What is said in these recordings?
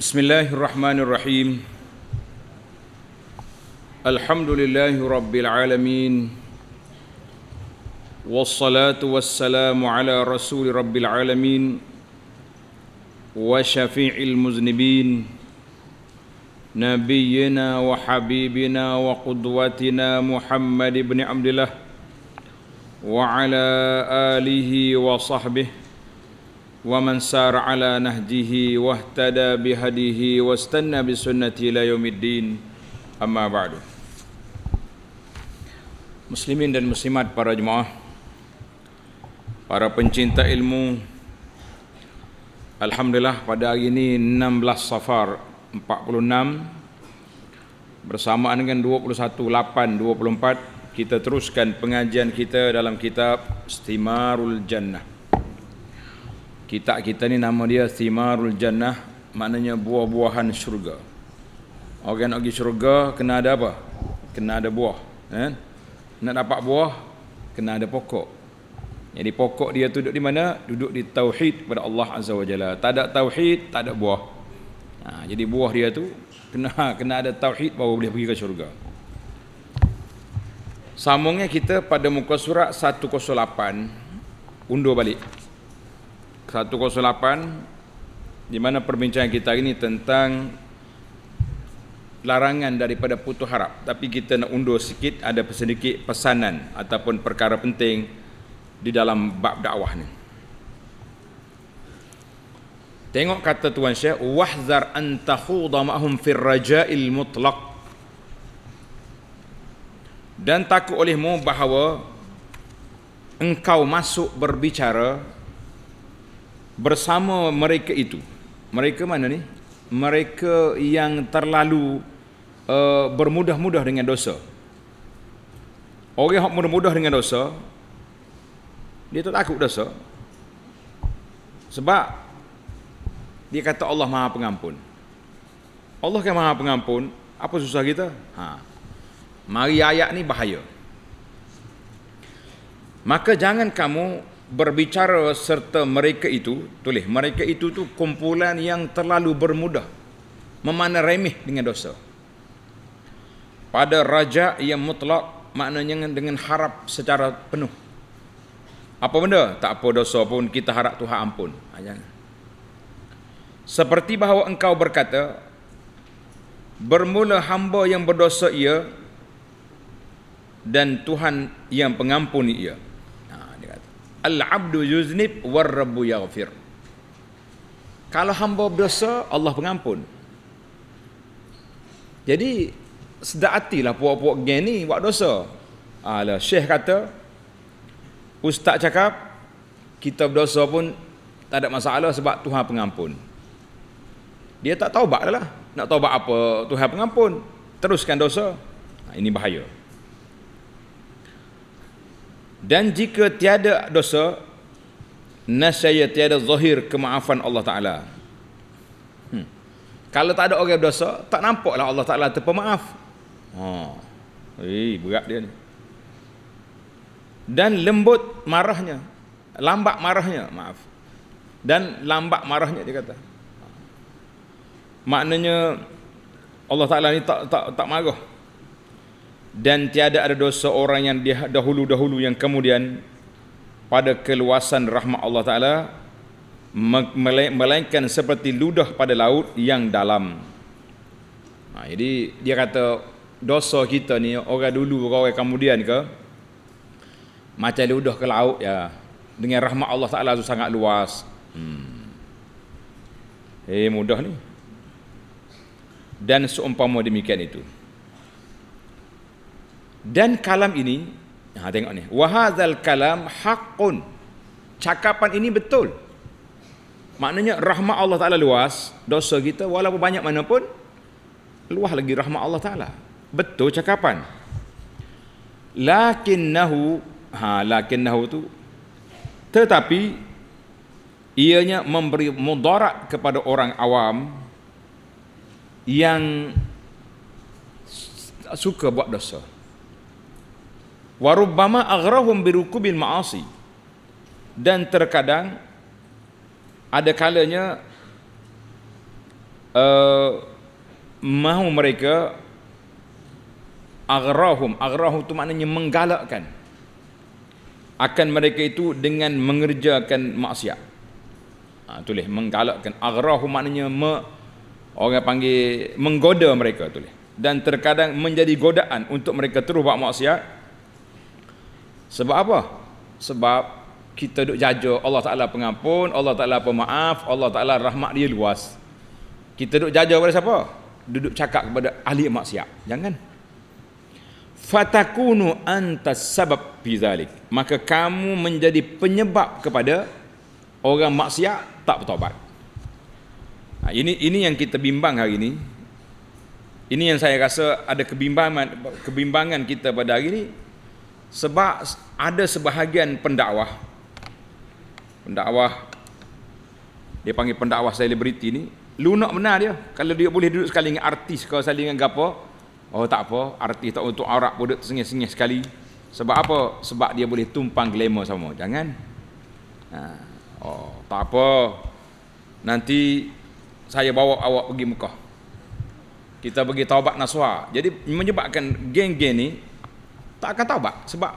بسم الله الرحمن الرحيم الحمد لله رب العالمين والصلاة والسلام على رسول رب العالمين وشفيع المذنبين نبينا وحبيبنا وقدوتنا محمد بن عبد الله وعلى آله وصحبه ومن سار على نهجه واهتدى بهديه واستنى بسنته الى يوم الدين اما بعد مسلمين dan muslimat para jemaah para pencinta ilmu alhamdulillah pada hari ini 16 safar 46 bersamaan dengan 21824 kita teruskan pengajian kita dalam kitab istimarul jannah Kitab kita ni nama dia Simarul Jannah Maknanya buah-buahan syurga Orang nak pergi syurga kena ada apa? Kena ada buah eh? Nak dapat buah kena ada pokok Jadi pokok dia tu duduk di mana? Duduk di Tauhid kepada Allah Azza wa Jalla Tak ada Tauhid tak ada buah ha, Jadi buah dia tu kena kena ada Tauhid baru boleh pergi ke syurga Sambungnya kita pada muka surat 108 Undur balik 108 di mana perbincangan kita ini tentang larangan daripada putus harap tapi kita nak undur sikit ada sedikit pesanan ataupun perkara penting di dalam bab dakwah ni tengok kata tuan syekh wahzar an takhudha ma'hum fir raja'il mutlaq dan takut olehmu bahawa engkau masuk berbicara bersama mereka itu mereka mana ni mereka yang terlalu uh, bermudah-mudah dengan dosa orang yang mudah-mudah dengan dosa dia tak takut dosa sebab dia kata Allah Maha Pengampun Allah kan Maha Pengampun apa susah kita ha mari ayat ni bahaya maka jangan kamu berbicara serta mereka itu tulis mereka itu tu kumpulan yang terlalu bermudah memana remeh dengan dosa pada raja yang mutlak maknanya dengan harap secara penuh apa benda tak apa dosa pun kita harap Tuhan ampun ha, jangan seperti bahawa engkau berkata bermula hamba yang berdosa ia dan Tuhan yang pengampuni ia Al-abdu yuznib war-rabbu yaghfir. Kalau hamba berdosa, Allah pengampun. Jadi sedatilah puak-puak geng ni buat dosa. Alah syekh kata ustaz cakap kita berdosa pun tak ada masalah sebab Tuhan pengampun. Dia tak taubat lah. Nak taubat apa Tuhan pengampun. Teruskan dosa. Ha, ini bahaya. Dan jika tiada dosa Nasyaya tiada zahir kemaafan Allah Ta'ala hmm. Kalau tak ada orang berdosa Tak nampaklah Allah Ta'ala terpemaaf oh. Ha. Hei, Berat dia ni Dan lembut marahnya Lambat marahnya Maaf Dan lambat marahnya dia kata Maknanya Allah Ta'ala ni tak, tak, tak marah dan tiada ada dosa orang yang dahulu-dahulu yang kemudian pada keluasan rahmat Allah Ta'ala melainkan seperti ludah pada laut yang dalam nah, ha, jadi dia kata dosa kita ni orang dulu ke orang kemudian ke macam ludah ke laut ya dengan rahmat Allah Ta'ala itu sangat luas hmm. eh mudah ni dan seumpama demikian itu dan kalam ini, ha, tengok ni. Wahazal kalam haqqun. Cakapan ini betul. Maknanya rahmat Allah Ta'ala luas, dosa kita walaupun banyak mana pun, luah lagi rahmat Allah Ta'ala. Betul cakapan. Lakinnahu, ha, lakinnahu tu, tetapi, ianya memberi mudarat kepada orang awam yang suka buat dosa warubbama aghrahum birukubil ma'asi dan terkadang ada kalanya uh, mahu mereka agrahum agrahum itu maknanya menggalakkan akan mereka itu dengan mengerjakan maksiat ha, tulis menggalakkan agrahum maknanya me, orang panggil menggoda mereka tulis dan terkadang menjadi godaan untuk mereka terus buat maksiat sebab apa? Sebab kita duk jaja Allah Taala pengampun, Allah Taala pemaaf, Allah Taala rahmat dia luas. Kita duk jaja kepada siapa? Duduk cakap kepada ahli maksiat. Jangan. Fatakunu antas sabab fi Maka kamu menjadi penyebab kepada orang maksiat tak bertobat. Ha, ini ini yang kita bimbang hari ini. Ini yang saya rasa ada kebimbangan kebimbangan kita pada hari ini sebab ada sebahagian pendakwah pendakwah dia panggil pendakwah selebriti ni lunak benar dia kalau dia boleh duduk sekali dengan artis kalau sekali dengan gapo oh tak apa artis tak untuk aurat pun duduk sengih-sengih sekali sebab apa sebab dia boleh tumpang glamour sama jangan ha. oh tak apa nanti saya bawa awak pergi Mekah kita pergi taubat nasuah jadi menyebabkan geng-geng ni tak akan taubat sebab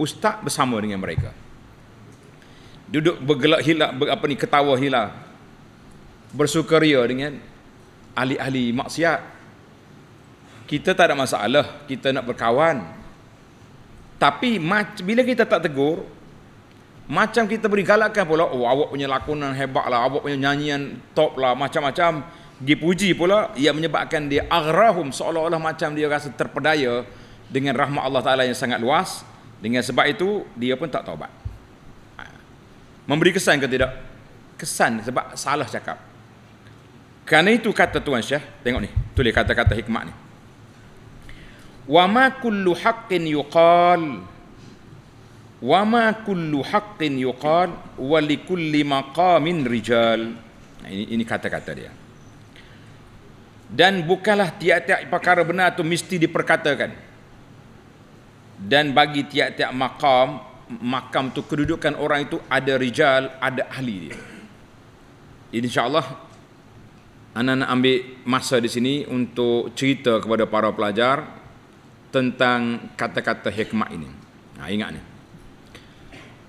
ustaz bersama dengan mereka duduk bergelak hilak ber, apa ni ketawa hilang bersukaria dengan ahli-ahli maksiat kita tak ada masalah kita nak berkawan tapi bila kita tak tegur macam kita beri galakan pula oh awak punya lakonan hebat lah awak punya nyanyian top lah macam-macam dipuji pula ia menyebabkan dia agrahum seolah-olah macam dia rasa terpedaya dengan rahmat Allah Ta'ala yang sangat luas dengan sebab itu dia pun tak taubat ha. memberi kesan ke tidak kesan sebab salah cakap kerana itu kata Tuan Syekh tengok ni tulis kata-kata hikmat ni wa ma kullu haqqin yuqal wa ma kullu haqqin yuqal wa li kulli maqamin rijal ha, ini, ini kata-kata dia dan bukanlah tiap-tiap perkara benar itu mesti diperkatakan dan bagi tiap-tiap makam makam tu kedudukan orang itu ada rijal ada ahli dia insyaallah anak nak ambil masa di sini untuk cerita kepada para pelajar tentang kata-kata hikmah ini nah ha, ingat ni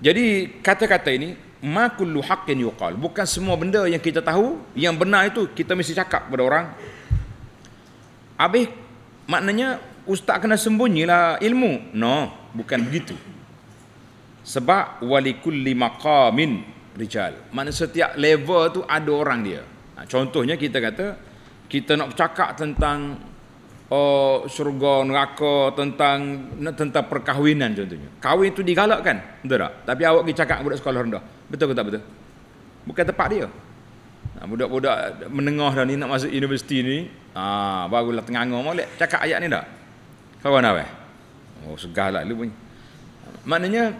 jadi kata-kata ini ma kullu haqqin yuqal bukan semua benda yang kita tahu yang benar itu kita mesti cakap kepada orang Habis maknanya ustaz kena sembunyilah ilmu. No, bukan begitu. Sebab wali kulli maqamin rijal. Mana setiap level tu ada orang dia. Ha, contohnya kita kata kita nak bercakap tentang oh, surga neraka tentang tentang perkahwinan contohnya. Kahwin tu digalakkan, betul tak? Tapi awak pergi cakap budak sekolah rendah. Betul ke tak betul? Bukan tempat dia. Ha, budak-budak menengah dah ni nak masuk universiti ni, ah barulah tengah ngam boleh cakap ayat ni dah. Kawan apa? Oh, segala. lah bunyi. Maknanya,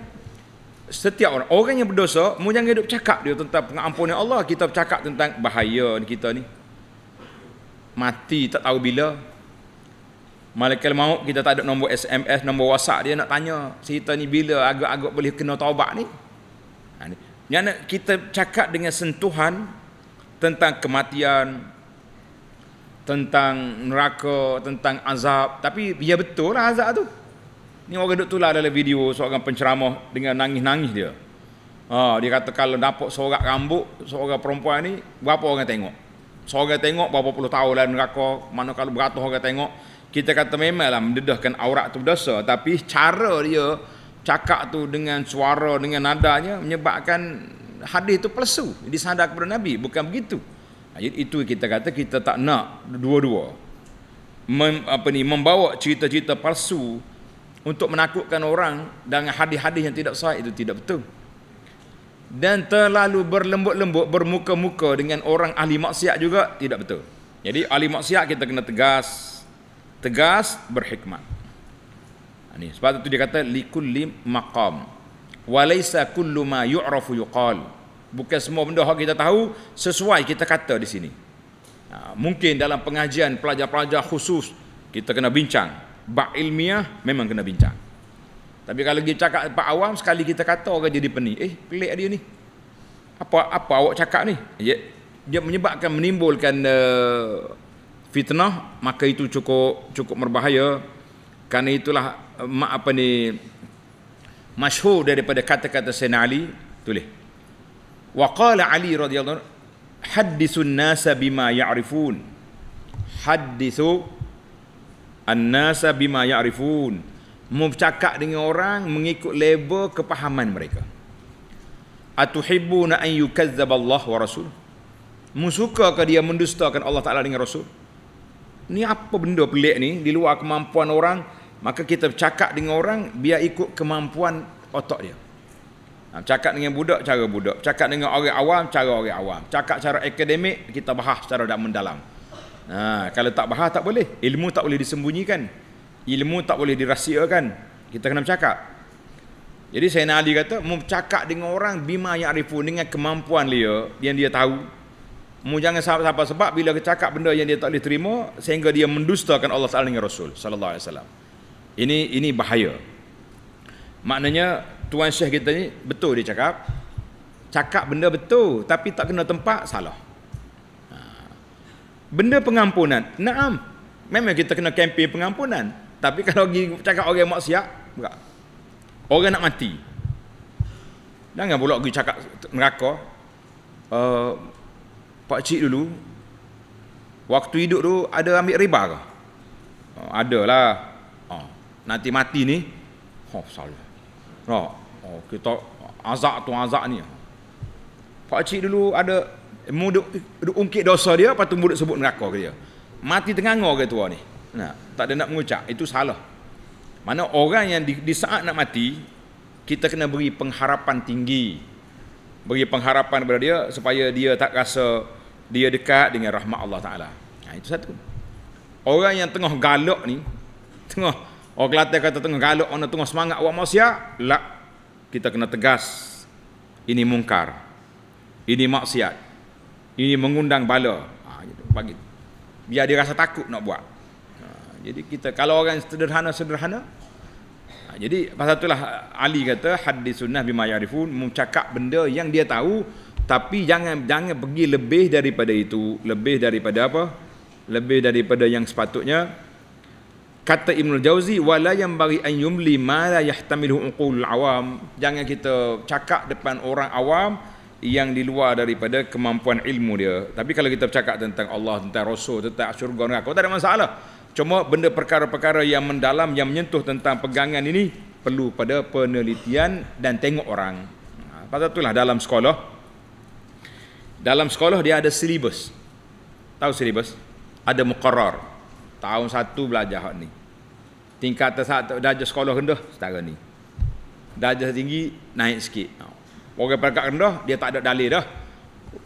setiap orang, orang yang berdosa, mu jangan hidup cakap dia tentang pengampunan Allah. Kita bercakap tentang bahaya kita ni. Mati tak tahu bila. Malaikat maut kita tak ada nombor SMS, nombor WhatsApp dia nak tanya. Cerita ni bila agak-agak boleh kena taubat ni. Yang ha, kita cakap dengan sentuhan tentang kematian, tentang neraka, tentang azab. Tapi ya betul lah azab tu. Ni orang duduk tular dalam video seorang penceramah dengan nangis-nangis dia. Ha, dia kata kalau dapat sorak rambut seorang perempuan ni, berapa orang tengok? Seorang tengok berapa puluh tahun lah neraka, mana kalau beratus orang tengok. Kita kata memanglah mendedahkan aurat tu berdosa. Tapi cara dia cakap tu dengan suara, dengan nadanya menyebabkan hadis tu palsu. Disandar kepada Nabi, bukan begitu. Ha, itu kita kata kita tak nak dua-dua. Mem, apa ni membawa cerita-cerita palsu untuk menakutkan orang dengan hadis-hadis yang tidak sah itu tidak betul. Dan terlalu berlembut-lembut bermuka-muka dengan orang ahli maksiat juga tidak betul. Jadi ahli maksiat kita kena tegas. Tegas berhikmat. Ini ha, sebab itu dia kata likulli maqam. Walaysa kullu ma yu'rafu yuqal. Bukan semua benda yang kita tahu sesuai kita kata di sini. Ha, mungkin dalam pengajian pelajar-pelajar khusus kita kena bincang. Bak ilmiah memang kena bincang. Tapi kalau dia cakap pak awam sekali kita kata orang jadi peni, Eh pelik dia ni. Apa apa awak cakap ni? Dia, menyebabkan menimbulkan uh, fitnah maka itu cukup cukup berbahaya. Karena itulah uh, apa ni masyhur daripada kata-kata Sayyidina Ali tulis wa qala ali radhiyallahu anhu hadithun nasa bima ya'rifun hadithu nasa bima ya'rifun mencakap dengan orang mengikut label kepahaman mereka atuhibbuna an yukazzab Allah wa rasul musukakah dia mendustakan Allah Taala dengan rasul ni apa benda pelik ni di luar kemampuan orang maka kita bercakap dengan orang biar ikut kemampuan otak dia Ha, cakap dengan budak cara budak cakap dengan orang awam cara orang awam cakap cara akademik kita bahas secara dalam mendalam ha, kalau tak bahas tak boleh ilmu tak boleh disembunyikan ilmu tak boleh dirahsiakan kita kena bercakap jadi saya Ali kata mau cakap dengan orang bima ya'rifu dengan kemampuan dia yang dia tahu mu jangan sebab sebab bila kita cakap benda yang dia tak boleh terima sehingga dia mendustakan Allah Taala dengan Rasul ini ini bahaya maknanya tuan syekh kita ni betul dia cakap cakap benda betul tapi tak kena tempat salah ha. benda pengampunan naam memang kita kena kempen pengampunan tapi kalau pergi cakap orang maksiat bukan orang nak mati jangan pula pergi cakap neraka uh, pak cik dulu waktu hidup tu ada ambil riba ke oh, ada lah eh, nanti mati ni oh salah oh, Oh, kita azak tu azak ni. Pak cik dulu ada muda ungkit dosa dia, patu murid sebut neraka ke dia. Mati tengah ngor ke tua ni. Nah, tak ada nak mengucap, itu salah. Mana orang yang di, di saat nak mati, kita kena beri pengharapan tinggi. Beri pengharapan kepada dia supaya dia tak rasa dia dekat dengan rahmat Allah Ta'ala. Nah, itu satu. Orang yang tengah galak ni, tengah, orang Kelantan kata tengah galak, orang tengah semangat, orang masyarakat, kita kena tegas ini mungkar ini maksiat ini mengundang bala ha, gitu, bagi biar dia rasa takut nak buat ha, jadi kita kalau orang sederhana sederhana ha, jadi pasal itulah Ali kata hadis sunnah bima yarifun mencakap benda yang dia tahu tapi jangan jangan pergi lebih daripada itu lebih daripada apa lebih daripada yang sepatutnya kata Ibn Jauzi wala yang bagi an yumli ma la yahtamilu uqul awam jangan kita cakap depan orang awam yang di luar daripada kemampuan ilmu dia tapi kalau kita bercakap tentang Allah tentang rasul tentang syurga neraka tak ada masalah cuma benda perkara-perkara yang mendalam yang menyentuh tentang pegangan ini perlu pada penelitian dan tengok orang ha, pasal itulah dalam sekolah dalam sekolah dia ada silibus tahu silibus ada muqarrar tahun satu belajar hak ni tingkat atas darjah sekolah rendah setara ni darjah tinggi naik sikit ha. orang pangkat rendah dia tak ada dalil dah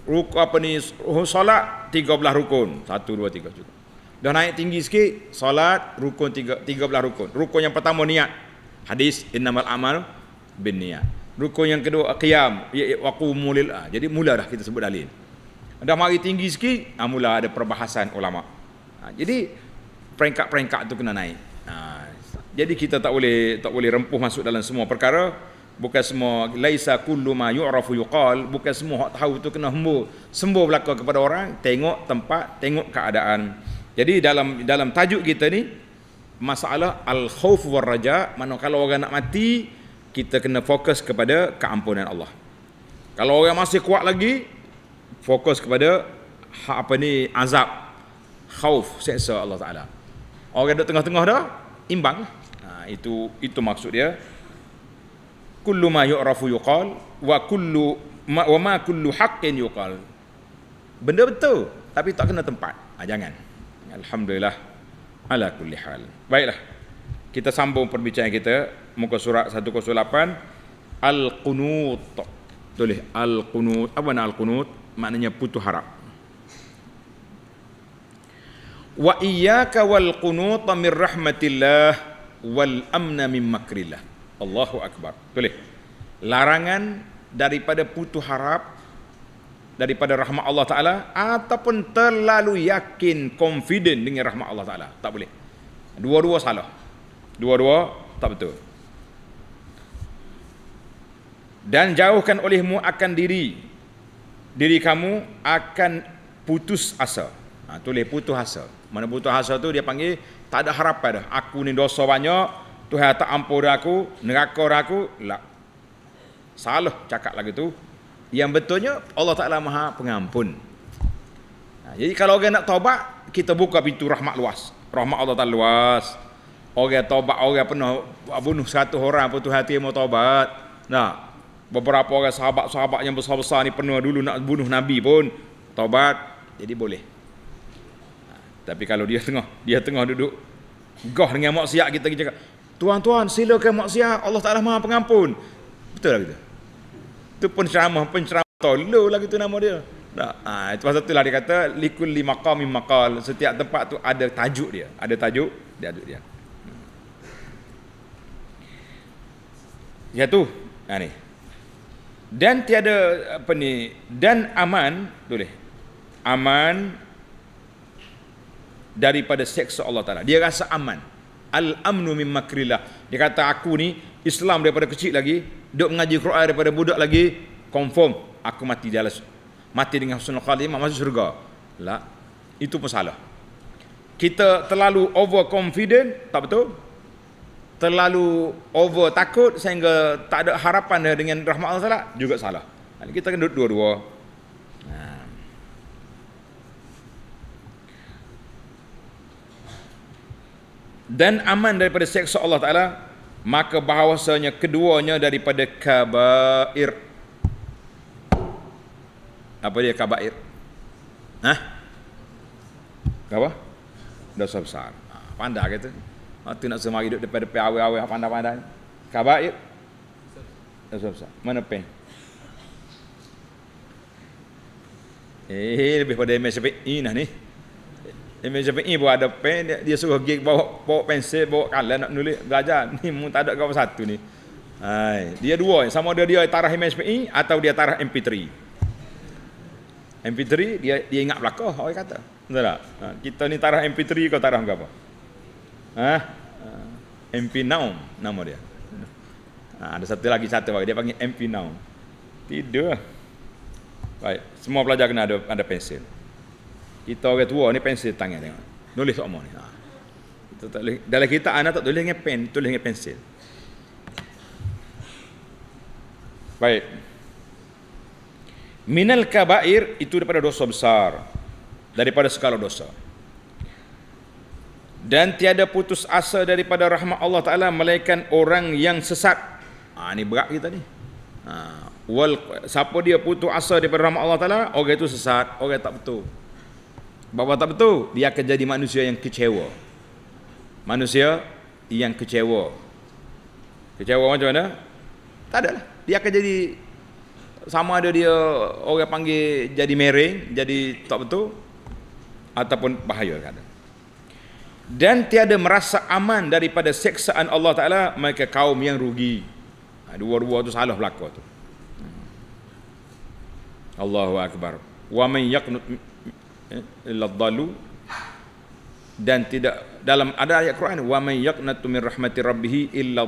rukun apa ni solat 13 rukun 1 2 3 cukup dah naik tinggi sikit solat rukun 3 13 rukun rukun yang pertama niat hadis innamal amal bin niat rukun yang kedua qiyam ya, ya, waqumu lil ha, jadi mula dah kita sebut dalil dah mari tinggi sikit ha, mula ada perbahasan ulama jadi peringkat-peringkat tu kena naik Ha, jadi kita tak boleh tak boleh rempuh masuk dalam semua perkara. Bukan semua laisa kullu ma yu'rafu yuqal, bukan semua hak tahu tu kena hembur. Sembur berlaku kepada orang, tengok tempat, tengok keadaan. Jadi dalam dalam tajuk kita ni masalah al-khauf war raja, mana kalau orang nak mati, kita kena fokus kepada keampunan Allah. Kalau orang masih kuat lagi, fokus kepada hak apa ni azab khauf seksa Allah Taala. Orang duduk tengah-tengah dah imbang lah. Ah, itu itu maksud dia kullu ma yu'rafu yuqal wa kullu ma, wa ma kullu haqqin yuqal benda betul tapi tak kena tempat ha, jangan alhamdulillah ala kulli hal baiklah kita sambung perbincangan kita muka surat 108 al qunut tulis al qunut apa al qunut maknanya putu harap wa iyyaka wal qunut min rahmatillah wal amna min makrillah. Allahu akbar. Boleh. Larangan daripada putu harap daripada rahmat Allah taala ataupun terlalu yakin confident dengan rahmat Allah taala. Tak boleh. Dua-dua salah. Dua-dua tak betul. Dan jauhkan olehmu akan diri diri kamu akan putus asa. Ha, tulis putus asa. Mana putus asa tu dia panggil tak ada harapan dah. Aku ni dosa banyak, Tuhan tak ampun aku, neraka aku. Lah. Salah cakap lagi tu. Yang betulnya Allah Taala Maha Pengampun. Nah, jadi kalau orang nak taubat, kita buka pintu rahmat luas. Rahmat Allah Taala luas. Orang taubat, orang pernah bunuh satu orang pun Tuhan terima taubat. Nah, beberapa orang sahabat-sahabat yang besar-besar ni pernah dulu nak bunuh Nabi pun taubat. Jadi boleh. Tapi kalau dia tengah, dia tengah duduk gah dengan maksiat kita kita cakap, "Tuan-tuan, silakan maksiat, Allah Taala Maha Pengampun." Betul lah kita. Itu pun ceramah, pun ceramah tolol lah gitu nama dia. Tak. Ha, ah, itu pasal itulah dia kata likul li maqamin maqal. Setiap tempat tu ada tajuk dia, ada tajuk dia tajuk dia. Ya tu. Ha, ni. Dan tiada apa ni dan aman boleh. Aman daripada seksa Allah Taala. Dia rasa aman. Al-amnu min makrillah. Dia kata aku ni Islam daripada kecil lagi, duk mengaji Quran daripada budak lagi, confirm aku mati di Mati dengan husnul khatimah masuk syurga. Lah. Itu pun salah. Kita terlalu over confident, tak betul? Terlalu over takut sehingga tak ada harapan dengan rahmat Allah Taala juga salah. Kita kena duduk dua-dua. dan aman daripada seksa Allah Ta'ala maka bahawasanya keduanya daripada kabair apa dia kabair Hah? apa dosa besar ha, pandai kata Mati ha, nak semua hidup daripada pe awe awe apa ha, anda Kabair, dosa besar. Mana pe? Eh lebih pada MSP ini nih. Imam ini pun ada pen dia, dia suruh pergi bawa bawa pensel bawa kalem nak nulis belajar ni mu tak ada kau satu ni Hai, dia dua sama ada dia tarah Imam Syafi'i atau dia tarah MP3 MP3 dia dia ingat belaka orang kata betul tak ha, kita ni tarah MP3 kau tarah ke apa ha? ha MP 9 nama dia ha, ada satu lagi satu lagi dia panggil MP 9 tidur baik semua pelajar kena ada ada pensel kita orang tua ni pensil tangan tengok nulis sama ni ha. dalam kita anak tak tulis dengan pen tulis dengan pensel baik minal kabair itu daripada dosa besar daripada segala dosa dan tiada putus asa daripada rahmat Allah Ta'ala melainkan orang yang sesat ha, ni berat kita ni ha, wal, siapa dia putus asa daripada rahmat Allah Ta'ala orang itu sesat orang tak betul Bapak tak betul, dia akan jadi manusia yang kecewa. Manusia yang kecewa. Kecewa macam mana? Tak ada lah. Dia akan jadi sama ada dia orang panggil jadi mereng, jadi tak betul ataupun bahaya kata. Dan tiada merasa aman daripada seksaan Allah Ta'ala, mereka kaum yang rugi. Ha, dua-dua tu salah berlaku Allahu Akbar. Wa man yaqnut illadhalu dan tidak dalam ada ayat Quran wa may yaqnatu min rahmati rabbih Illa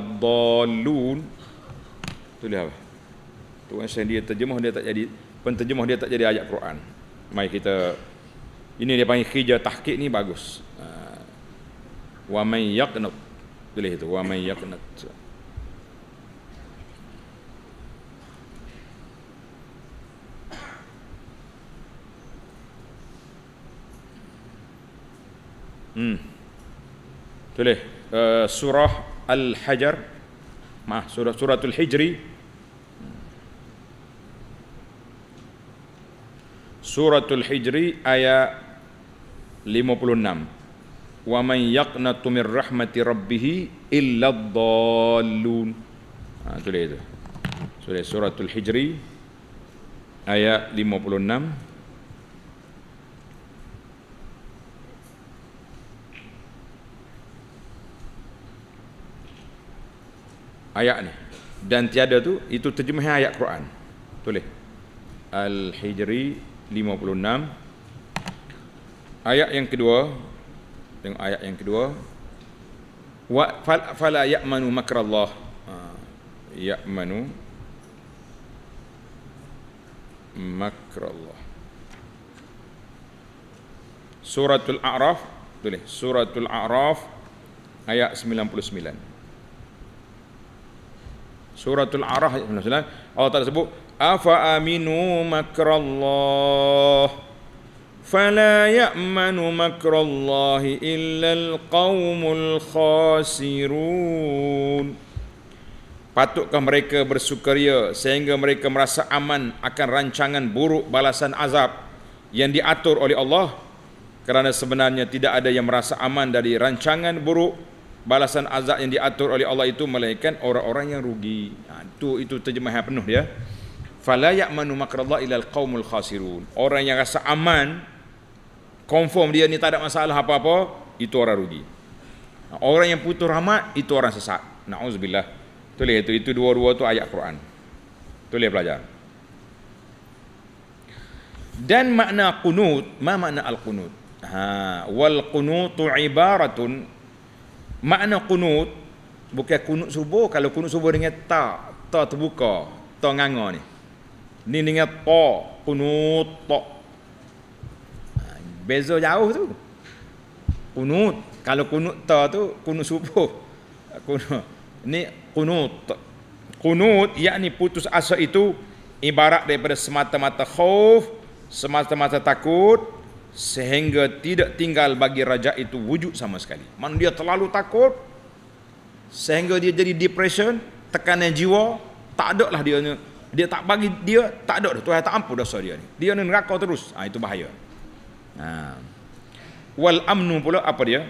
tu lihat apa tu kan dia terjemah dia tak jadi penterjemah dia tak jadi ayat Quran mai kita ini dia panggil hijah tahqiq ni bagus ah. wa may yaqnat tulis itu wa may yaqnat Hmm. Tulis uh, surah Al-Hajar. Mah, surah al Hijri. Surah al Hijri ayat 56. Wa man yaqnatu min rahmati rabbih illa dhallun. Ha, tulis itu. Surah al Hijri ayat 56. ayat ni dan tiada tu itu terjemahan ayat Quran tulis Al-Hijri 56 ayat yang kedua tengok ayat yang kedua wa fal fala ya'manu makrallah ha, ya'manu makrallah Suratul A'raf tulis Suratul A'raf ayat 99 suratul arah Allah Taala sebut afa aminu makrallah fala ya'manu makrallah illa alqaumul khasirun patutkah mereka bersukaria sehingga mereka merasa aman akan rancangan buruk balasan azab yang diatur oleh Allah kerana sebenarnya tidak ada yang merasa aman dari rancangan buruk balasan azab yang diatur oleh Allah itu melainkan orang-orang yang rugi. Ha, itu itu terjemahan penuh dia. Ya. Fala ya'manu makrallah ilal qaumul khasirun. Orang yang rasa aman confirm dia ni tak ada masalah apa-apa, itu orang rugi. Ha, orang yang putus rahmat itu orang sesat. Nauzubillah. Tu lihat ya? itu itu dua-dua tu ayat Quran. Tu lihat ya, pelajar. Dan makna qunut, ma makna al-qunut? Ha, wal qunutu ibaratun Makna kunut bukan kunut subuh. Kalau kunut subuh dengan ta, ta terbuka, ta nganga ni. Ni dengan ta, kunut ta. Ha, beza jauh tu. Kunut, kalau kunut ta tu kunut subuh. Kunut. Ni kunut. Kunut yakni putus asa itu ibarat daripada semata-mata khauf, semata-mata takut, sehingga tidak tinggal bagi raja itu wujud sama sekali. Mana dia terlalu takut sehingga dia jadi depression, tekanan jiwa, tak ada lah dia ni. Dia tak bagi dia, tak ada dah. Tuhan tak ampun dosa dia ni. Dia ni neraka terus. Ha, itu bahaya. Ha. Wal amnu pula apa dia?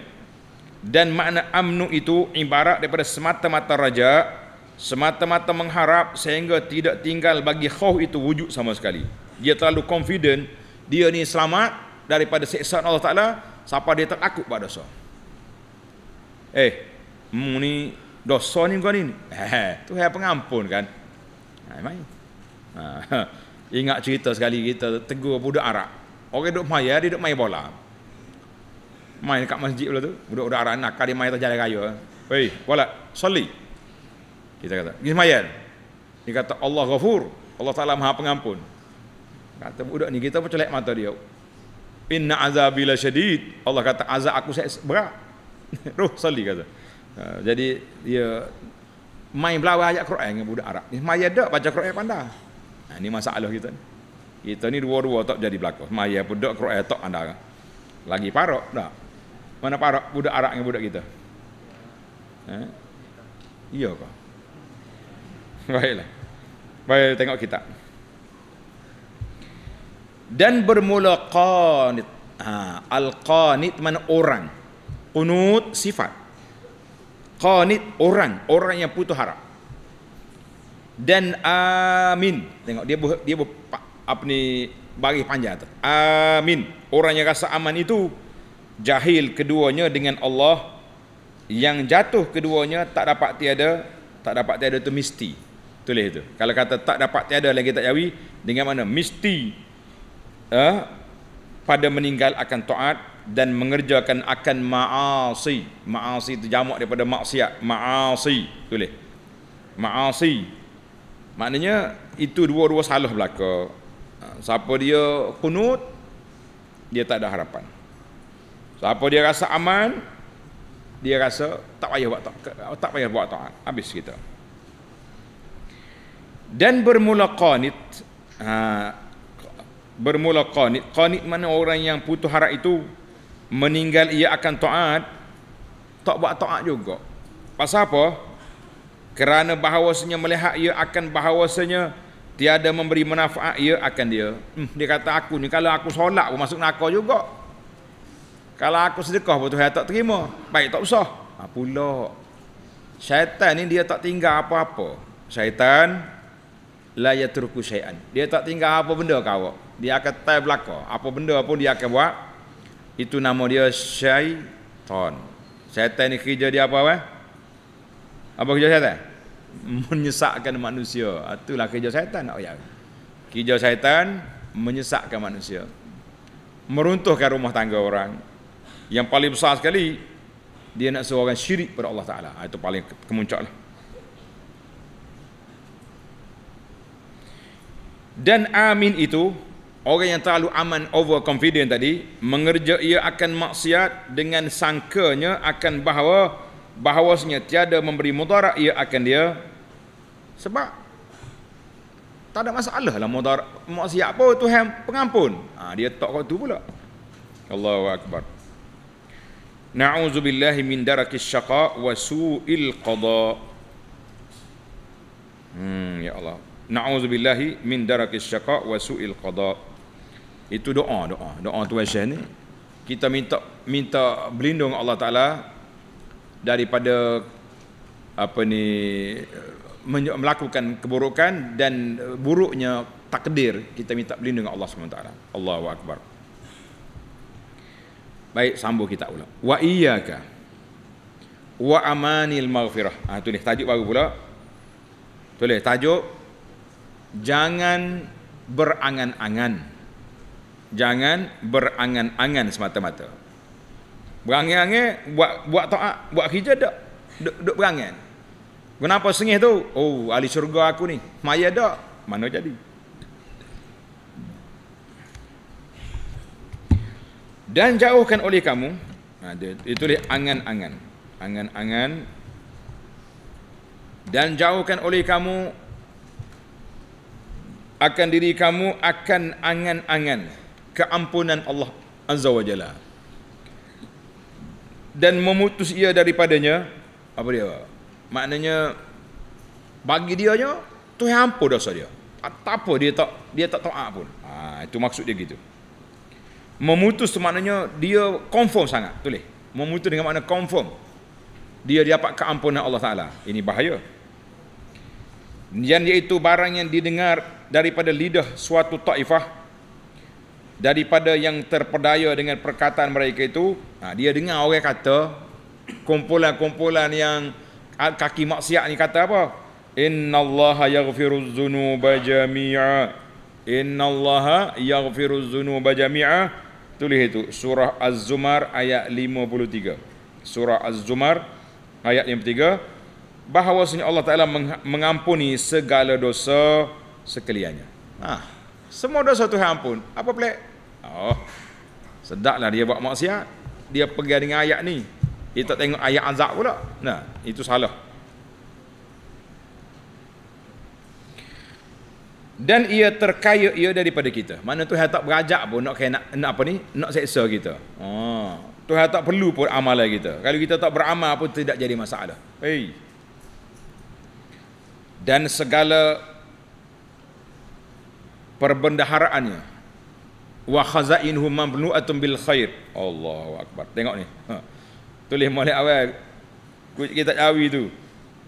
Dan makna amnu itu ibarat daripada semata-mata raja semata-mata mengharap sehingga tidak tinggal bagi khauf itu wujud sama sekali. Dia terlalu confident dia ni selamat daripada seksan Allah Taala siapa dia terakut pada dosa. Eh, mu ni dosa ni kau ni. Eh, tu hai pengampun kan. Hai mai. Ha, ingat cerita sekali kita tegur budak Arab. Orang duk maya dia duk main bola. Main dekat masjid pula tu. Budak-budak Arab nak dia main atas jalan raya. Wei, bola, soli. Kita kata, "Gimana ya?" Dia kata, "Allah Ghafur, Allah Taala Maha Pengampun." Kata budak ni kita pun celak mata dia. Inna azabila syadid. Allah kata azab aku saya berat. Ruh Salih kata. Uh, jadi dia main belawa ayat Quran dengan budak Arab. Ni maya dak baca Quran pandai. Ha Ini masalah kita ni. Kita ni dua-dua tak jadi belaka. Maya pun dak Quran tak anda. Lagi parok tak? Mana parok budak Arab dengan budak kita? Ha. Eh? Iya ke? Baiklah. Baik tengok kitab dan bermula qanit ha, al qanit mana orang qunut sifat qanit orang orang yang putus harap dan amin tengok dia dia apa ni bagi panjang tu amin orang yang rasa aman itu jahil keduanya dengan Allah yang jatuh keduanya tak dapat tiada tak dapat tiada tu mesti tulis itu kalau kata tak dapat tiada lagi tak jawi dengan mana mesti uh, pada meninggal akan taat dan mengerjakan akan maasi. Maasi itu jamak daripada maksiat. Maasi. Tulis. Maasi. Maknanya itu dua-dua salah belaka. Siapa dia kunut, dia tak ada harapan. Siapa dia rasa aman, dia rasa tak payah buat taat. Tak payah buat taat. Habis kita. Dan bermula qanit. Haa bermula qanit qanit mana orang yang putus harap itu meninggal ia akan taat tak buat taat juga pasal apa kerana bahawasanya melihat ia akan bahawasanya tiada memberi manfaat ia akan dia hmm, dia kata aku ni kalau aku solat pun masuk neraka juga kalau aku sedekah pun Tuhan tak terima baik tak usah ha, pula syaitan ni dia tak tinggal apa-apa syaitan la yatruku syai'an. Dia tak tinggal apa benda kau. awak. Dia akan tai belaka. Apa benda pun dia akan buat. Itu nama dia syaitan. Syaitan ni kerja dia apa eh? Apa kerja syaitan? Menyesakkan manusia. Ah, itulah kerja syaitan nak oh ya. Kerja syaitan menyesakkan manusia. Meruntuhkan rumah tangga orang. Yang paling besar sekali dia nak suruh syirik pada Allah Taala. Ah, itu paling kemuncak lah. dan amin itu orang yang terlalu aman over confident tadi mengerja ia akan maksiat dengan sangkanya akan bahawa bahawasnya tiada memberi mudarat ia akan dia sebab tak ada masalah lah mudarat maksiat apa tu Tuhan pengampun ha, dia tak kau tu pula Allahu Akbar Na'udzubillahi min darakis syaqa wa su'il qada Hmm, ya Allah na'udzubillahi min darakis syaqa wa su'il qada itu doa doa doa tuan syekh ni kita minta minta berlindung Allah Taala daripada apa ni melakukan keburukan dan buruknya takdir kita minta berlindung Allah SWT Allahu Akbar baik sambung kita ulang wa iyyaka wa amanil maghfirah ah tu ni tajuk baru pula tu tajuk jangan berangan-angan. Jangan berangan-angan semata-mata. Berangan-angan buat buat taat, buat kerja tak? Duk, duk berangan. Kenapa sengih tu? Oh, ahli syurga aku ni. Maya tak? Mana jadi? Dan jauhkan oleh kamu, ada ha, ditulis angan-angan. Angan-angan dan jauhkan oleh kamu akan diri kamu akan angan-angan keampunan Allah Azza wa Jalla dan memutus ia daripadanya apa dia maknanya bagi dia je Tuhan ampun dosa dia tak, apa dia tak dia tak taat pun ha, itu maksud dia gitu memutus tu maknanya dia confirm sangat boleh memutus dengan makna confirm dia dapat keampunan Allah Taala ini bahaya yang iaitu barang yang didengar daripada lidah suatu taifah daripada yang terpedaya dengan perkataan mereka itu ha, dia dengar orang kata kumpulan-kumpulan yang kaki maksiat ni kata apa innallaha yaghfiruz zunuba jami'a innallaha yaghfiruz zunuba jami'a tulis itu surah az-zumar ayat 53 surah az-zumar ayat yang ketiga bahawasanya Allah Taala mengampuni segala dosa sekaliannya. Ha. Semua dosa Tuhan pun. Apa pelik? Oh. Sedaklah dia buat maksiat. Dia pergi dengan ayat ni. Dia tak tengok ayat azab pula. Nah, itu salah. Dan ia terkaya ia daripada kita. Mana Tuhan tak berajak pun nak kena nak apa ni? Nak seksa kita. Ha. Oh. Tuhan tak perlu pun amalan kita. Kalau kita tak beramal pun tidak jadi masalah. Hei. Dan segala perbendaharaannya wa khazainuhu mamnu'atun bil khair Allahu akbar tengok ni ha. tulis mulai awal kita awi tu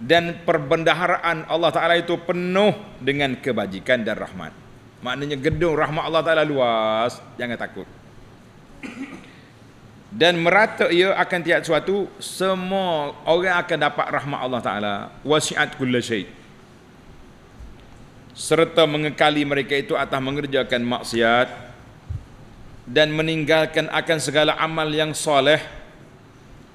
dan perbendaharaan Allah Taala itu penuh dengan kebajikan dan rahmat maknanya gedung rahmat Allah Taala luas jangan takut dan merata ia akan tiap suatu semua orang akan dapat rahmat Allah Taala wasiat kullasyai' serta mengekali mereka itu atas mengerjakan maksiat dan meninggalkan akan segala amal yang soleh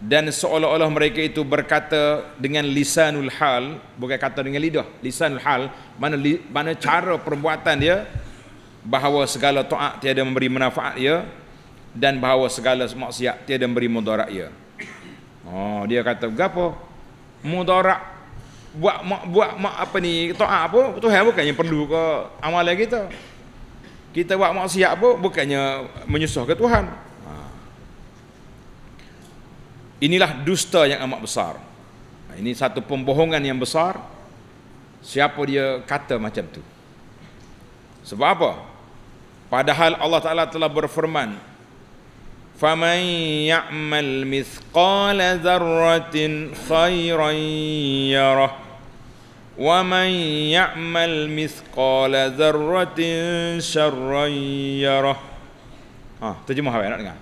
dan seolah-olah mereka itu berkata dengan lisanul hal bukan kata dengan lidah lisanul hal mana li, mana cara perbuatan dia bahawa segala taat tiada memberi manfaat ya dan bahawa segala maksiat tiada memberi mudarat ya oh dia kata gapo mudarat buat mak buat mak apa ni doa apa Tuhan bukannya perlu ke amalan kita kita buat maksiat apa bukannya menyusah ke Tuhan ha. inilah dusta yang amat besar ha, ini satu pembohongan yang besar siapa dia kata macam tu sebab apa padahal Allah Taala telah berfirman Faman ya'mal mithqala dzarratin khairan yarah ومن يعمل مثقال ذرة شرا يره ha, terjemah baik nak dengar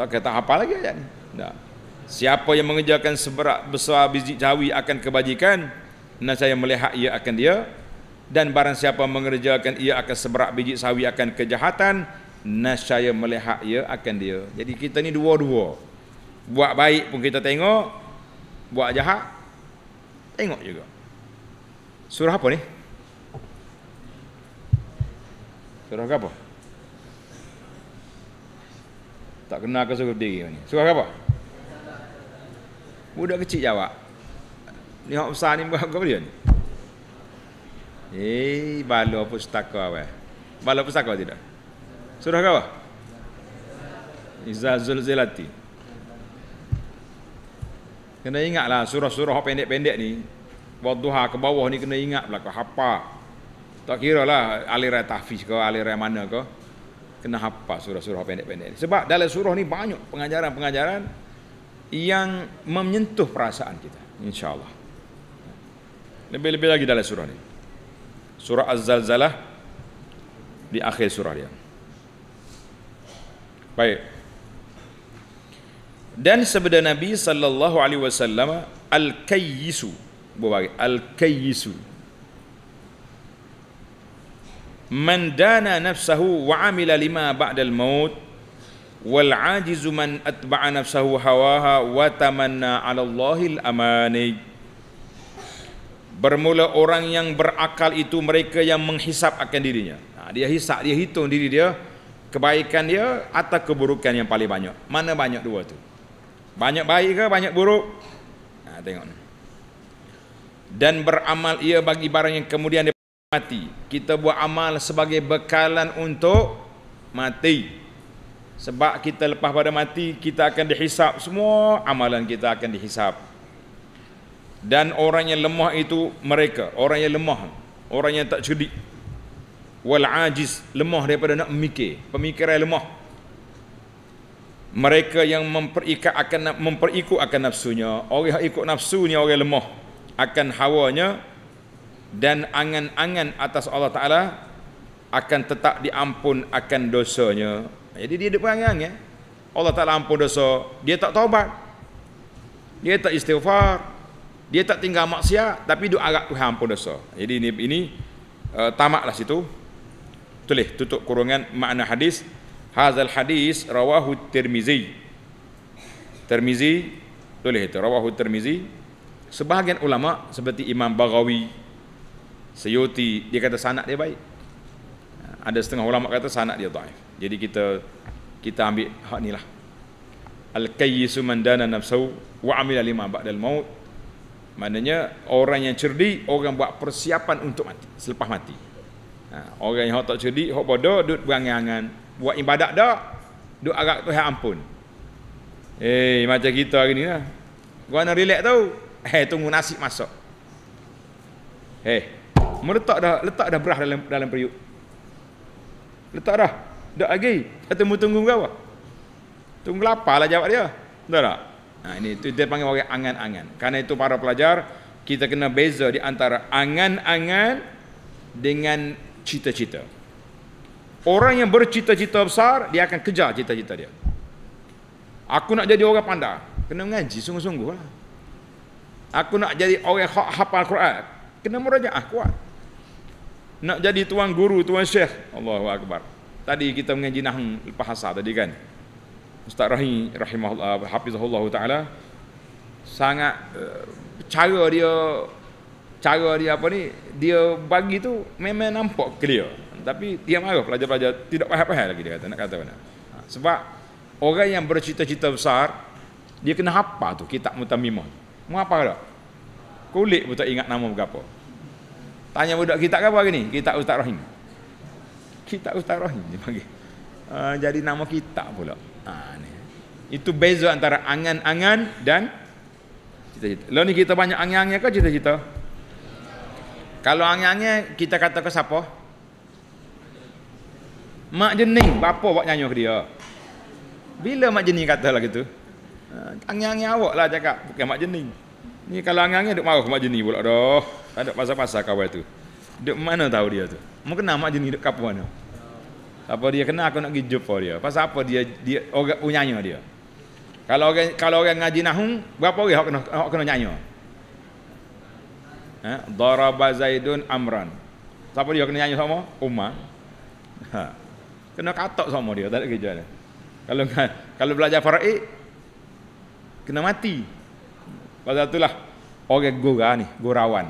tak kata hafal lagi ayat ni tak siapa yang mengerjakan seberat besar biji jawi akan kebajikan dan saya melihat ia akan dia dan barang siapa mengerjakan ia akan seberat biji sawi akan kejahatan nasyaya melihat ia akan dia jadi kita ni dua-dua buat baik pun kita tengok buat jahat tengok juga surah apa ni surah apa tak kena ke suruh diri ni surah apa budak kecil jawab ni hak besar ni buat apa dia ni eh balo pustaka apa balo pustaka tidak surah apa izazul zilati Kena ingatlah surah-surah pendek-pendek ni Wadduha ke bawah ni kena ingat pula Hapa Tak kira lah aliran tahfiz ke aliran mana ke Kena hapa surah-surah pendek-pendek ni Sebab dalam surah ni banyak pengajaran-pengajaran Yang menyentuh perasaan kita InsyaAllah Lebih-lebih lagi dalam surah ni Surah Az-Zalzalah Di akhir surah dia Baik dan sabda Nabi sallallahu alaihi wasallam al-kayyisu berbagai al-kayyisu man dana nafsahu wa amila lima ba'dal maut wal ajizu man atba'a nafsahu hawaha wa tamanna 'ala Allahi amani bermula orang yang berakal itu mereka yang menghisap akan dirinya ha, dia hisap dia hitung diri dia kebaikan dia atau keburukan yang paling banyak mana banyak dua tu banyak baik ke banyak buruk? Ha, tengok ni. Dan beramal ia bagi barang yang kemudian dia mati. Kita buat amal sebagai bekalan untuk mati. Sebab kita lepas pada mati, kita akan dihisap semua amalan kita akan dihisap. Dan orang yang lemah itu mereka, orang yang lemah, orang yang tak cerdik. Wal ajiz, lemah daripada nak memikir, pemikiran lemah mereka yang memperikat akan memperikut akan nafsunya orang yang ikut nafsunya orang lemah akan hawanya dan angan-angan atas Allah Taala akan tetap diampun akan dosanya jadi dia ada perangang ya Allah Taala ampun dosa dia tak taubat dia tak istighfar dia tak tinggal maksiat tapi doa agak Tuhan ampun dosa jadi ini ini uh, tamaklah situ tulis tutup kurungan makna hadis Hazal hadis rawahu Tirmizi. Tirmizi boleh itu rawahu Tirmizi. Sebahagian ulama seperti Imam Baghawi, Sayuti dia kata sanad dia baik. Ada setengah ulama kata sanad dia dhaif. Jadi kita kita ambil hak nilah. Al-kayyisu man dana nafsahu wa amila lima ba'dal maut. Maknanya orang yang cerdik orang buat persiapan untuk mati selepas mati. Ha, orang yang tak cerdik, hok bodoh, duduk berangan-angan, buat ibadat dah duk tu Tuhan ampun eh macam kita hari ni lah gua nak relax tau eh tunggu nasi masuk. eh meletak dah letak dah berah dalam dalam periuk letak dah dak lagi kata mu tunggu berapa tunggu lapar lah jawab dia betul tak nah ini tu dia panggil orang angan-angan Karena itu para pelajar kita kena beza di antara angan-angan dengan cita-cita. Orang yang bercita-cita besar Dia akan kejar cita-cita dia Aku nak jadi orang pandai Kena mengaji sungguh-sungguh lah. Aku nak jadi orang yang hafal Quran Kena merajaah kuat Nak jadi tuan guru, tuan syekh Allahu Akbar Tadi kita mengaji nahang lepas hasar tadi kan Ustaz Rahim rahimahullah hafizahullah taala sangat uh, cara dia cara dia apa ni dia bagi tu memang nampak clear tapi dia marah pelajar-pelajar tidak faham-faham lagi dia kata nak kata mana ha, sebab orang yang bercita-cita besar dia kena hafal tu kitab mutamimah mau apa dah kulit pun ingat nama berapa tanya budak kita apa hari ni kitab ustaz rahim kita ustaz rahim dia panggil uh, jadi nama kita pula ha, itu beza antara angan-angan dan cita-cita lo kita banyak angan-angan ke cita-cita kalau angin-angin kita kata ke siapa? Mak jening, bapa buat nyanyi ke dia. Bila mak jening kata lah gitu. Ha, angin-angin awak lah cakap, bukan mak jening. Ni kalau angin-angin duk marah mak jening pula dah. Tak ada pasal-pasal kawan tu. Duk mana tahu dia tu. Mau kenal mak jening duk kapu mana. Apa dia kena aku nak pergi jumpa dia. Pasal apa dia, dia orang pun nyanyi dia. Kalau orang kalau orang ngaji nahum, berapa orang hok kena hok kena nyanyi? Ha, daraba Zaidun Amran. Siapa dia kena nyanyi sama? Umar. Ha kena katak sama dia tak ada kerja dia. kalau kalau belajar fara'i kena mati pasal itulah orang gora ni gorawan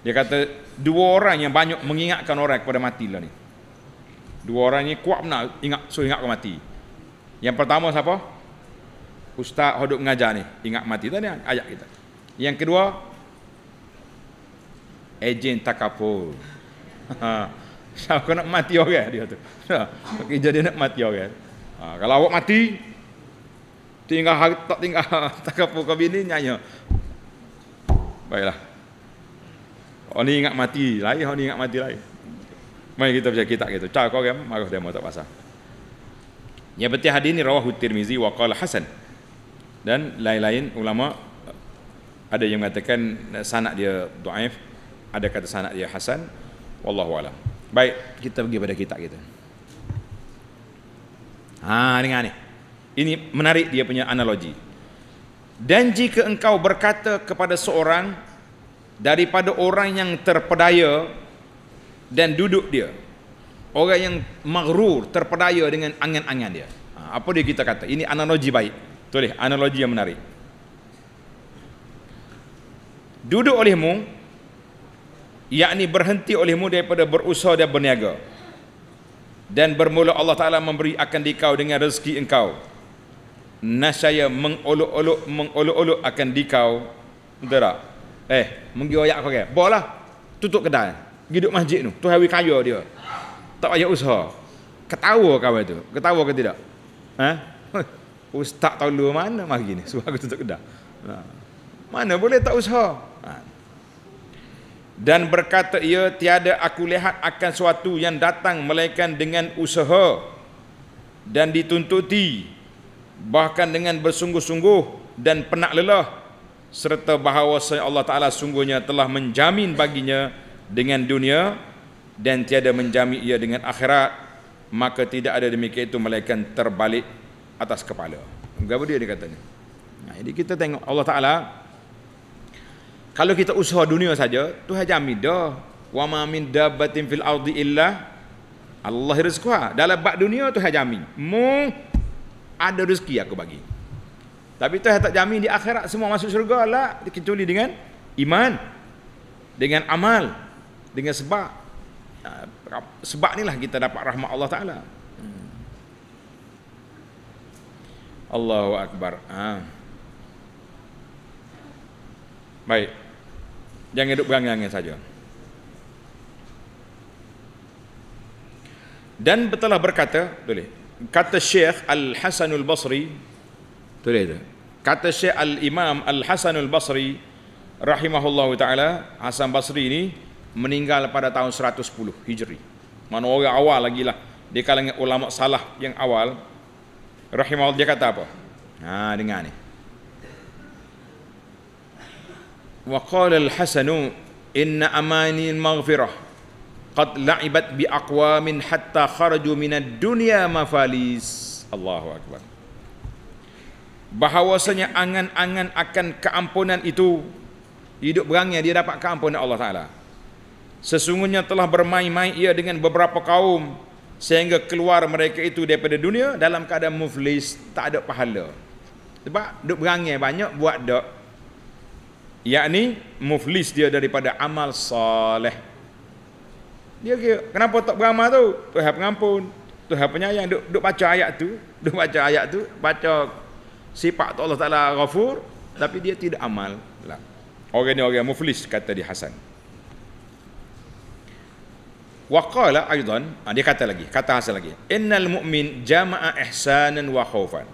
dia kata dua orang yang banyak mengingatkan orang kepada mati lah ni dua orang ni kuat nak ingat so ingat kau mati yang pertama siapa ustaz hodok mengajar ni ingat mati tadi ayat kita yang kedua ejen takapul ha. Saya kau nak mati orang okay? dia tu. Syah, okay, jadi nak mati orang. Okay? Ha, kalau awak mati tinggal tak tinggal tak apa kau bini nyanya. Baiklah. Oh ni ingat mati lain, oh ni ingat mati lain. Mai kita baca kitab kita. Cak kau kan marah demo tak pasal. Yang penting hadis ni rawahu Tirmizi wa qala Hasan. Dan lain-lain ulama ada yang mengatakan sanad dia dhaif, ada kata sanad dia Hasan. Wallahu a'lam. Baik, kita pergi pada kitab kita. Ha, dengar ni. Ini menarik dia punya analogi. Dan jika engkau berkata kepada seorang daripada orang yang terpedaya dan duduk dia, orang yang maghrur, terpedaya dengan angan-angan dia. Ha, apa dia kita kata? Ini analogi baik. Tulis analogi yang menarik. Duduk olehmu yakni berhenti olehmu daripada berusaha dan berniaga dan bermula Allah Ta'ala memberi akan dikau dengan rezeki engkau nasaya mengolok-olok mengolok-olok akan dikau dera eh mungkin ayat apa kan bolah tutup kedai hidup masjid tu tu hari kaya dia tak payah usaha ketawa kau itu ketawa ke tidak ha ustaz tahu mana mari ni suruh tutup kedai ha. mana boleh tak usaha dan berkata ia tiada aku lihat akan suatu yang datang melainkan dengan usaha dan dituntuti bahkan dengan bersungguh-sungguh dan penak lelah serta bahawa Allah Ta'ala sungguhnya telah menjamin baginya dengan dunia dan tiada menjamin ia dengan akhirat maka tidak ada demikian itu melainkan terbalik atas kepala. Bagaimana dia dia kata Nah, jadi kita tengok Allah Ta'ala kalau kita usaha dunia saja, Tuhan jamin dah. Wa ma min dabbatin fil ardi illa Allah rizqha. Dalam bab dunia Tuhan jamin. Mu ada rezeki aku bagi. Tapi Tuhan tak jamin di akhirat semua masuk syurga lah kecuali dengan iman dengan amal dengan sebab ha, sebab inilah kita dapat rahmat Allah Taala. Hmm. Allahu akbar. Ha. Baik. Jangan hidup berangin-angin saja. Dan telah berkata, tulis. Kata Syekh Al-Hasan Al-Basri, tulis itu. Kata Syekh Al-Imam Al-Hasan Al-Basri rahimahullahu taala, Hasan Basri ini meninggal pada tahun 110 Hijri. Mana orang awal lagi lah di kalangan ulama salah yang awal rahimahullah dia kata apa? Ha dengar ni. al وقال الحسن إن أماني المغفرة قد لعبت بأقوام حتى خرجوا من الدنيا مفاليس الله أكبر bahawasanya angan-angan akan keampunan itu hidup berangnya dia dapat keampunan Allah Ta'ala sesungguhnya telah bermain-main ia dengan beberapa kaum sehingga keluar mereka itu daripada dunia dalam keadaan muflis tak ada pahala sebab duk berangnya banyak buat dok yakni muflis dia daripada amal soleh dia kira kenapa tak beramal tu tu Tuhan pengampun Tuhan penyayang duk, duk baca ayat tu duk baca ayat tu baca sifat Allah Ta'ala ghafur tapi dia tidak amal lah. orang ni orang muflis kata di Hasan waqala aydan ah, dia kata lagi kata Hasan lagi innal mu'min jama'a ihsanan wa khawfan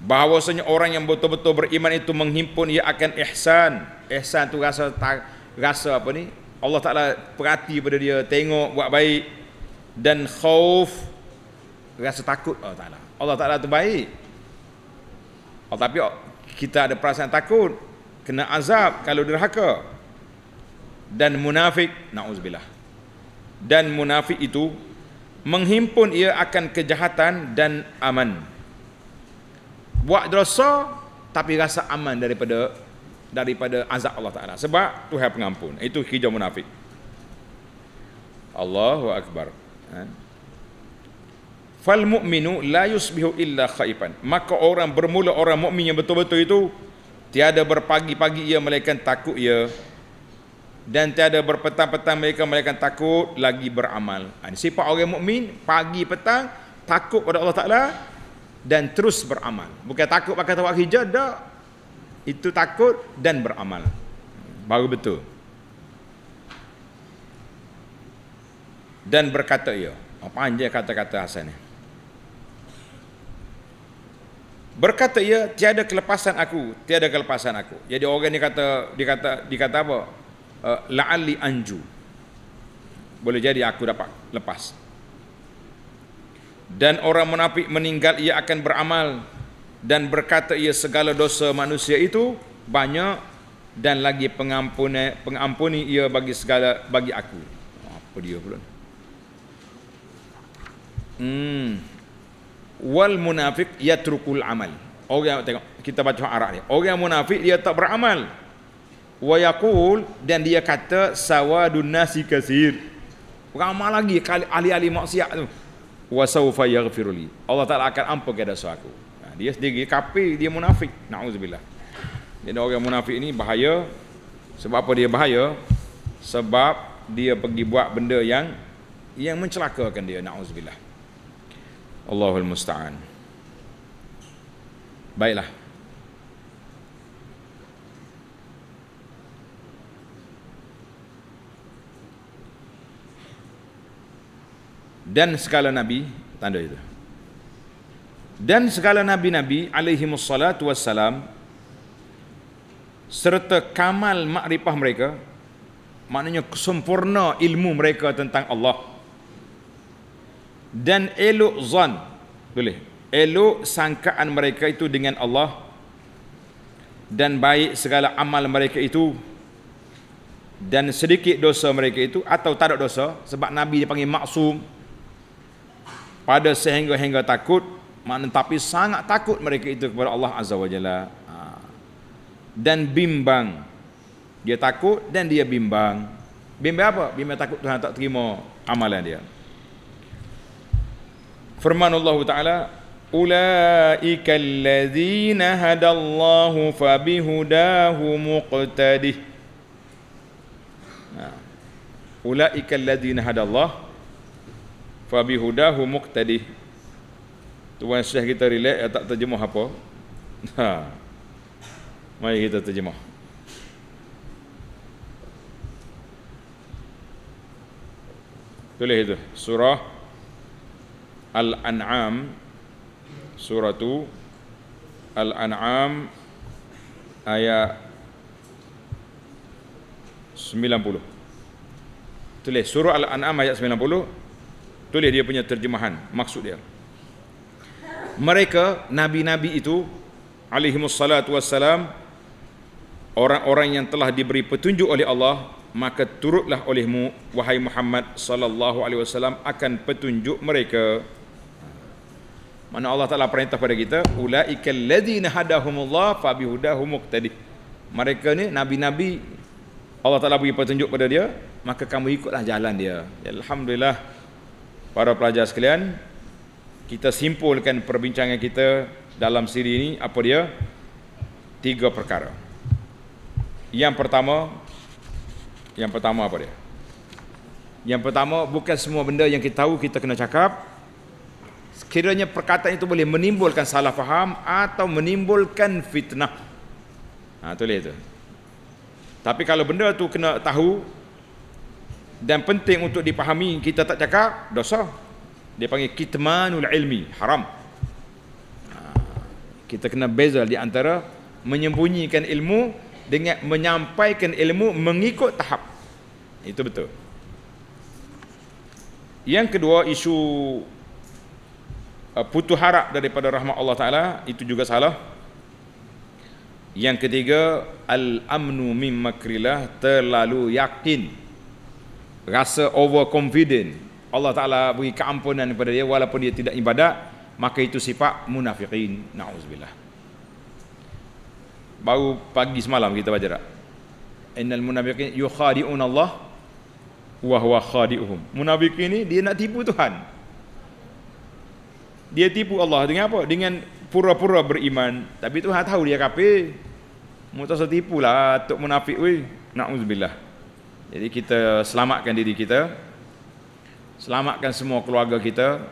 bahwasanya orang yang betul-betul beriman itu menghimpun ia akan ihsan ihsan tu rasa tak, rasa apa ni Allah Taala perhati pada dia tengok buat baik dan khauf rasa takut Allah Taala Allah Taala tu baik oh, tapi oh, kita ada perasaan takut kena azab kalau derhaka dan munafik naudzubillah dan munafik itu menghimpun ia akan kejahatan dan aman buat dosa tapi rasa aman daripada daripada azab Allah Taala sebab Tuhan pengampun itu hijau munafik Allahu akbar ha? fal mu'minu la yusbihu illa khaifan maka orang bermula orang mukmin yang betul-betul itu tiada berpagi-pagi ia melainkan takut ia dan tiada berpetang-petang mereka melainkan takut lagi beramal. Ha, sifat orang mukmin pagi petang takut pada Allah Taala dan terus beramal. Bukan takut pakai tawak hijau, dah. Itu takut dan beramal. Baru betul. Dan berkata ia. Apa oh, anjir kata-kata Hasan ni? Berkata ia, tiada kelepasan aku. Tiada kelepasan aku. Jadi orang ni kata, dikata, dikata apa? Eh, La'ali anju. Boleh jadi aku dapat lepas dan orang munafik meninggal ia akan beramal dan berkata ia segala dosa manusia itu banyak dan lagi pengampuni pengampuni ia bagi segala bagi aku ah, apa dia pula hmm wal munafik ia trukul amal orang tengok kita baca arab dia orang munafik dia tak beramal wa yaqul dan dia kata sawadun nasi kasir ramai lagi kali ahli-ahli maksiat tu wasaufa yaghfiru Allah Taala akan ampun kepada dosa aku. Nah, ha, dia sendiri kafir, dia munafik. Nauzubillah. Jadi orang munafik ini bahaya. Sebab apa dia bahaya? Sebab dia pergi buat benda yang yang mencelakakan dia. Nauzubillah. Allahul musta'an. Baiklah. dan segala nabi tanda itu dan segala nabi-nabi alaihi wassalatu wassalam serta kamal makrifah mereka maknanya sempurna ilmu mereka tentang Allah dan elok zan boleh elok sangkaan mereka itu dengan Allah dan baik segala amal mereka itu dan sedikit dosa mereka itu atau tak ada dosa sebab nabi dipanggil maksum pada sehingga-hingga takut mana tapi sangat takut mereka itu kepada Allah Azza wa Jalla ha. dan bimbang dia takut dan dia bimbang bimbang apa? bimbang takut Tuhan tak terima amalan dia firman Allah Ta'ala ulaika alladhina hadallahu fabihudahu muqtadih ha. ulaika alladhina hadallahu Fabi humuk tadi Tuan Syekh kita relax ya tak terjemah apa. Ha. Mari kita terjemah. Tulis itu surah Al-An'am surah tu Al-An'am ayat 90. Tulis surah Al-An'am ayat 90. Tulis dia punya terjemahan maksud dia. Mereka nabi-nabi itu alaihimussalatu wassalam orang-orang yang telah diberi petunjuk oleh Allah maka turutlah olehmu wahai Muhammad sallallahu alaihi wasallam akan petunjuk mereka. Mana Allah Taala perintah pada kita ulaikal ladzina nahadahumullah fa bihudahum muqtadi. Mereka ni nabi-nabi Allah Taala bagi petunjuk pada dia maka kamu ikutlah jalan dia. Ya, Alhamdulillah. Para pelajar sekalian, kita simpulkan perbincangan kita dalam siri ini apa dia? Tiga perkara. Yang pertama, yang pertama apa dia? Yang pertama, bukan semua benda yang kita tahu kita kena cakap. Sekiranya perkataan itu boleh menimbulkan salah faham atau menimbulkan fitnah. Ha, tulis itu. Tapi kalau benda tu kena tahu, dan penting untuk dipahami kita tak cakap dosa dia panggil kitmanul ilmi haram ha, kita kena beza di antara menyembunyikan ilmu dengan menyampaikan ilmu mengikut tahap itu betul yang kedua isu uh, putus harap daripada rahmat Allah taala itu juga salah yang ketiga al amnu mim makrilah terlalu yakin rasa over confident. Allah Ta'ala beri keampunan kepada dia walaupun dia tidak ibadat maka itu sifat munafiqin na'uzubillah baru pagi semalam kita baca tak innal munafiqin yukhadi'un Allah wa huwa khadi'uhum munafiqin ni dia nak tipu Tuhan dia tipu Allah dengan apa? dengan pura-pura beriman tapi Tuhan tahu dia kafir mutasa tipulah atuk munafiq weh na'uzubillah na'uzubillah jadi kita selamatkan diri kita Selamatkan semua keluarga kita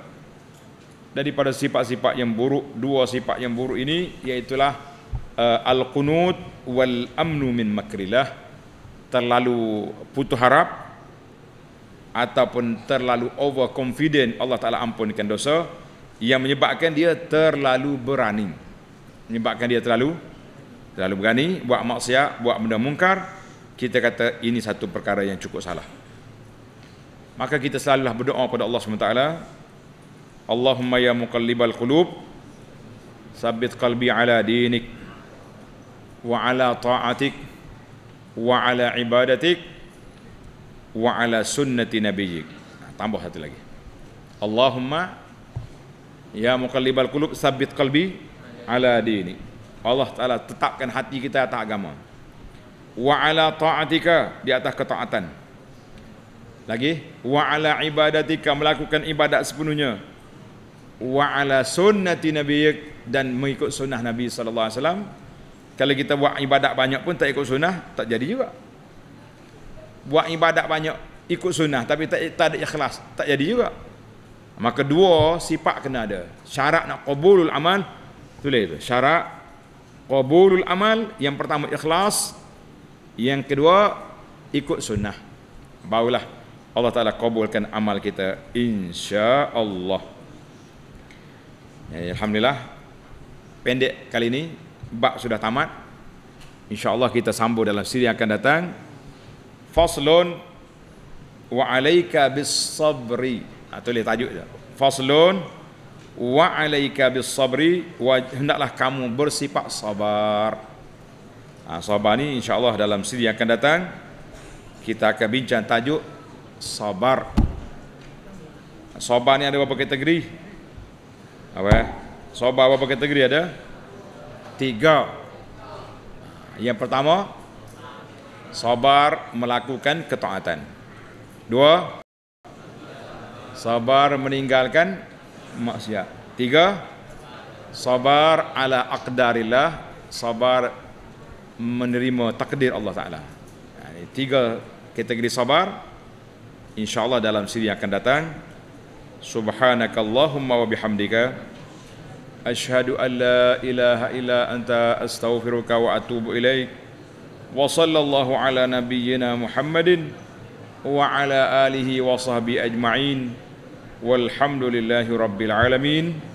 Daripada sifat-sifat yang buruk Dua sifat yang buruk ini Iaitulah uh, eh, Al-Qunud Wal-Amnu min makrilah Terlalu putus harap Ataupun terlalu overconfident Allah Ta'ala ampunkan dosa Yang menyebabkan dia terlalu berani Menyebabkan dia terlalu Terlalu berani Buat maksiat Buat benda mungkar kita kata ini satu perkara yang cukup salah maka kita selalulah berdoa kepada Allah SWT Allahumma ya muqallibal qulub sabit qalbi ala dinik wa ala ta'atik wa ala ibadatik wa ala sunnati nabiyyik tambah satu lagi Allahumma ya muqallibal qulub sabit qalbi ala dinik Allah Ta'ala tetapkan hati kita atas agama wa ala ta'atika di atas ketaatan lagi wa ala ibadatika melakukan ibadat sepenuhnya wa ala sunnati nabiyyik dan mengikut sunnah nabi sallallahu alaihi wasallam kalau kita buat ibadat banyak pun tak ikut sunnah tak jadi juga buat ibadat banyak ikut sunnah tapi tak, tak ada ikhlas tak jadi juga maka dua sifat kena ada syarat nak qabulul amal tulis itu syarat qabulul amal yang pertama ikhlas yang kedua, ikut sunnah. Barulah Allah Ta'ala kabulkan amal kita. Insya Allah. Ya, alhamdulillah. Pendek kali ini. Bak sudah tamat. Insya Allah kita sambung dalam siri yang akan datang. Faslun wa alaika bis sabri. Ha, tulis tajuk je. Faslun wa alaika bis sabri wa hendaklah kamu bersifat sabar ha, ah, sabar ni insyaallah dalam siri yang akan datang kita akan bincang tajuk sabar sabar ni ada berapa kategori apa ya sabar berapa kategori ada tiga yang pertama sabar melakukan ketaatan dua sabar meninggalkan maksiat tiga sabar ala aqdarillah sabar menerima takdir Allah Taala. Ini tiga kategori sabar. Insya-Allah dalam siri yang akan datang subhanakallahumma wa bihamdika asyhadu an la ilaha illa anta astaghfiruka wa atubu ilaik. Wa sallallahu ala nabiyyina Muhammadin wa ala alihi wa sahbi ajma'in. Walhamdulillahirabbil alamin.